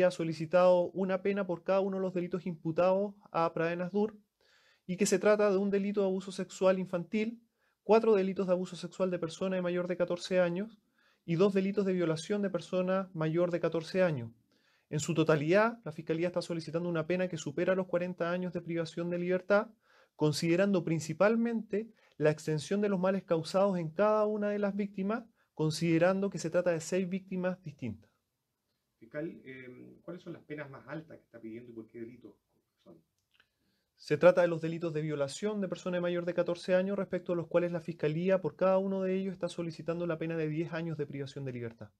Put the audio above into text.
ha solicitado una pena por cada uno de los delitos imputados a Pradenas Dur y que se trata de un delito de abuso sexual infantil, cuatro delitos de abuso sexual de persona de mayor de 14 años y dos delitos de violación de persona mayor de 14 años. En su totalidad, la Fiscalía está solicitando una pena que supera los 40 años de privación de libertad, considerando principalmente la extensión de los males causados en cada una de las víctimas, considerando que se trata de seis víctimas distintas fiscal, em, ¿cuáles son las penas más altas que está pidiendo y por qué delitos son? Se trata de los delitos de violación de personas mayor de 14 años, respecto a los cuales la Fiscalía por cada uno de ellos está solicitando la pena de 10 años de privación de libertad.